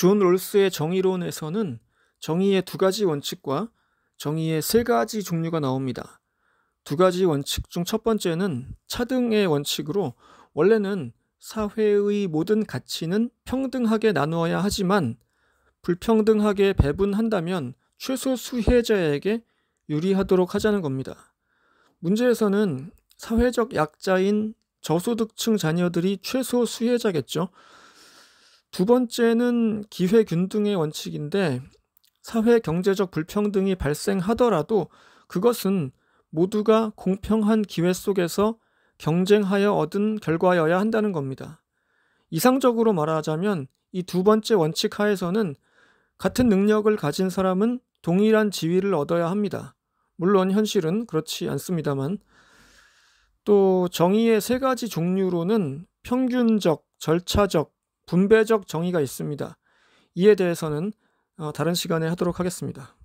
존 롤스의 정의론에서는 정의의 두 가지 원칙과 정의의 세 가지 종류가 나옵니다. 두 가지 원칙 중 첫 번째는 차등의 원칙으로 원래는 사회의 모든 가치는 평등하게 나누어야 하지만 불평등하게 배분한다면 최소 수혜자에게 유리하도록 하자는 겁니다. 문제에서는 사회적 약자인 저소득층 자녀들이 최소 수혜자겠죠. 두 번째는 기회 균등의 원칙인데 사회 경제적 불평등이 발생하더라도 그것은 모두가 공평한 기회 속에서 경쟁하여 얻은 결과여야 한다는 겁니다. 이상적으로 말하자면 이 두 번째 원칙 하에서는 같은 능력을 가진 사람은 동일한 지위를 얻어야 합니다. 물론 현실은 그렇지 않습니다만 또 정의의 세 가지 종류로는 평균적, 절차적, 분배적 정의가 있습니다. 이에 대해서는 어, 다른 시간에 하도록 하겠습니다.